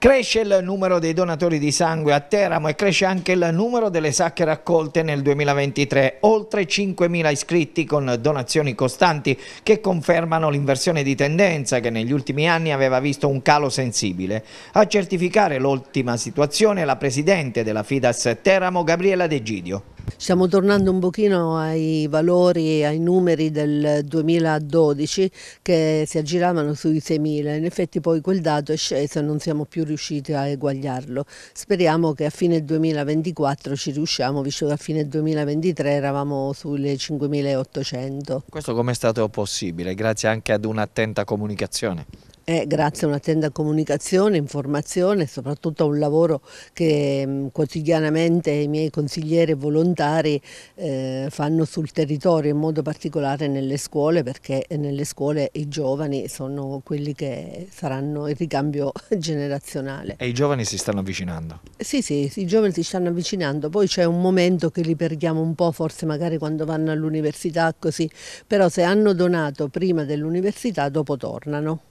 Cresce il numero dei donatori di sangue a Teramo e cresce anche il numero delle sacche raccolte nel 2023, oltre 5.000 iscritti con donazioni costanti che confermano l'inversione di tendenza che negli ultimi anni aveva visto un calo sensibile. A certificare l'ultima situazione la presidente della Fidas Teramo, Gabriella De Gidio. Stiamo tornando un pochino ai valori, ai numeri del 2012 che si aggiravano sui 6.000, in effetti poi quel dato è sceso e non siamo più riusciti a eguagliarlo. Speriamo che a fine 2024 ci riusciamo, visto che a fine 2023 eravamo sulle 5.800. Questo com'è stato possibile? Grazie anche ad un'attenta comunicazione eh, grazie a un'attenta comunicazione, informazione e soprattutto a un lavoro che mm, quotidianamente i miei consiglieri e volontari eh, fanno sul territorio, in modo particolare nelle scuole, perché nelle scuole i giovani sono quelli che saranno il ricambio generazionale. E i giovani si stanno avvicinando? Sì, sì, i giovani si stanno avvicinando, poi c'è un momento che li perdiamo un po', forse magari quando vanno all'università così, però se hanno donato prima dell'università dopo tornano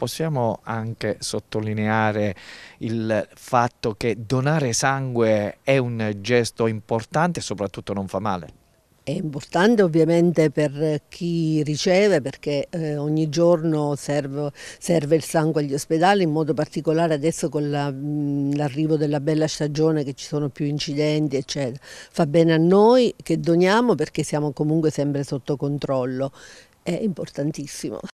possiamo anche sottolineare il fatto che donare sangue è un gesto importante e soprattutto non fa male? È importante ovviamente per chi riceve perché eh, ogni giorno serve, serve, il sangue agli ospedali, in modo particolare adesso con mm, l'arrivo la, della bella stagione che ci sono più incidenti eccetera. Fa bene a noi che doniamo perché siamo comunque sempre sotto controllo, è importantissimo.